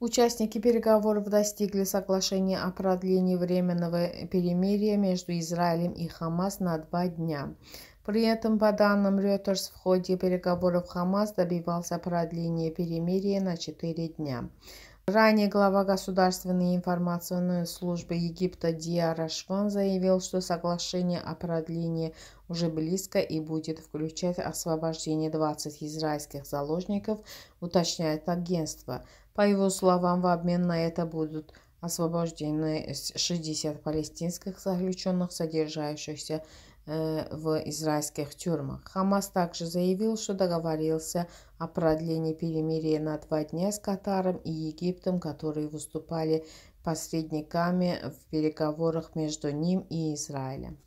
Участники переговоров достигли соглашения о продлении временного перемирия между Израилем и Хамас на два дня. При этом, по данным Reuters, в ходе переговоров Хамас добивался продления перемирия на четыре дня. Ранее глава Государственной информационной службы Египта Диарашван заявил, что соглашение о продлении уже близко и будет включать освобождение 20 израильских заложников, уточняет агентство. По его словам, в обмен на это будут освобождены 60 палестинских заключенных, содержащихся Э, в израильских тюрьмах. Хамас также заявил, что договорился о продлении перемирия на два дня с Катаром и Египтом, которые выступали посредниками в переговорах между ним и Израилем.